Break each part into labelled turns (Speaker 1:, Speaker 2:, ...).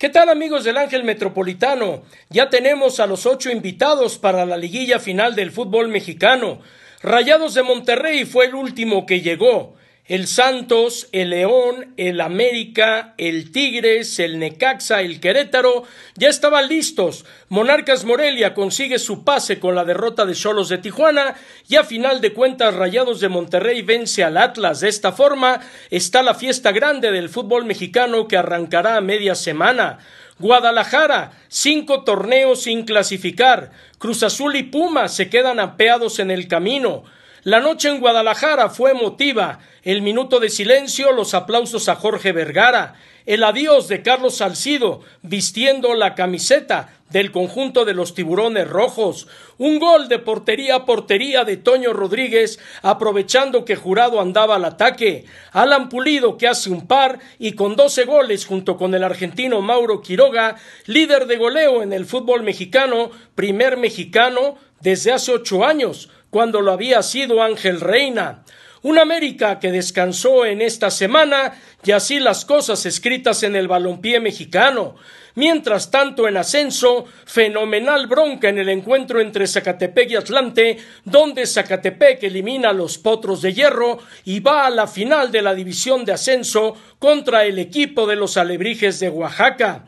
Speaker 1: ¿Qué tal amigos del Ángel Metropolitano? Ya tenemos a los ocho invitados para la liguilla final del fútbol mexicano. Rayados de Monterrey fue el último que llegó el Santos, el León, el América, el Tigres, el Necaxa, el Querétaro, ya estaban listos. Monarcas Morelia consigue su pase con la derrota de Cholos de Tijuana y a final de cuentas Rayados de Monterrey vence al Atlas. De esta forma está la fiesta grande del fútbol mexicano que arrancará a media semana. Guadalajara, cinco torneos sin clasificar. Cruz Azul y Puma se quedan apeados en el camino. La noche en Guadalajara fue emotiva, el minuto de silencio, los aplausos a Jorge Vergara, el adiós de Carlos Salcido vistiendo la camiseta del conjunto de los tiburones rojos, un gol de portería a portería de Toño Rodríguez aprovechando que Jurado andaba al ataque, Alan Pulido que hace un par y con 12 goles junto con el argentino Mauro Quiroga, líder de goleo en el fútbol mexicano, primer mexicano desde hace ocho años, cuando lo había sido Ángel Reina. Una América que descansó en esta semana y así las cosas escritas en el balompié mexicano. Mientras tanto, en ascenso, fenomenal bronca en el encuentro entre Zacatepec y Atlante, donde Zacatepec elimina a los potros de hierro y va a la final de la división de ascenso contra el equipo de los alebrijes de Oaxaca.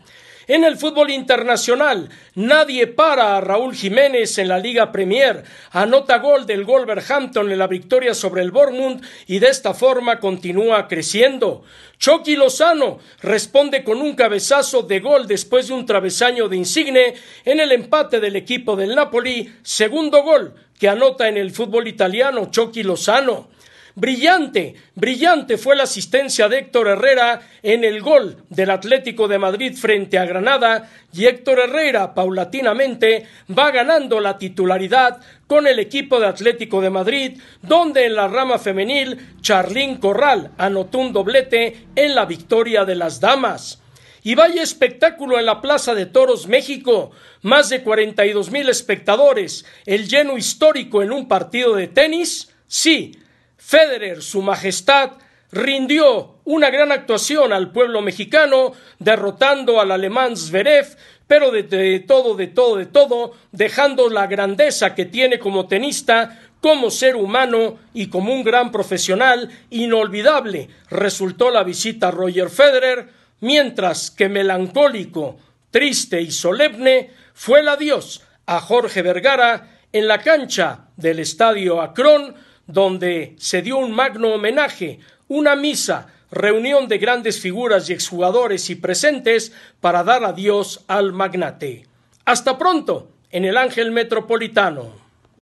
Speaker 1: En el fútbol internacional, nadie para a Raúl Jiménez en la Liga Premier. Anota gol del Wolverhampton en la victoria sobre el Bormund y de esta forma continúa creciendo. Chucky Lozano responde con un cabezazo de gol después de un travesaño de Insigne en el empate del equipo del Napoli, segundo gol que anota en el fútbol italiano Chucky Lozano. Brillante, brillante fue la asistencia de Héctor Herrera en el gol del Atlético de Madrid frente a Granada y Héctor Herrera paulatinamente va ganando la titularidad con el equipo de Atlético de Madrid, donde en la rama femenil Charlín Corral anotó un doblete en la victoria de las damas. Y vaya espectáculo en la Plaza de Toros México. Más de 42 mil espectadores. El lleno histórico en un partido de tenis. Sí, Federer, su majestad, rindió una gran actuación al pueblo mexicano, derrotando al alemán Zverev, pero de, todo, de todo, de todo, dejando la grandeza que tiene como tenista, como ser humano y como un gran profesional inolvidable. Resultó la visita a Roger Federer, mientras que melancólico, triste y solemne fue el adiós a Jorge Vergara en la cancha del Estadio Akron donde se dio un magno homenaje, una misa, reunión de grandes figuras y exjugadores y presentes para dar adiós al magnate. Hasta pronto en el Ángel Metropolitano.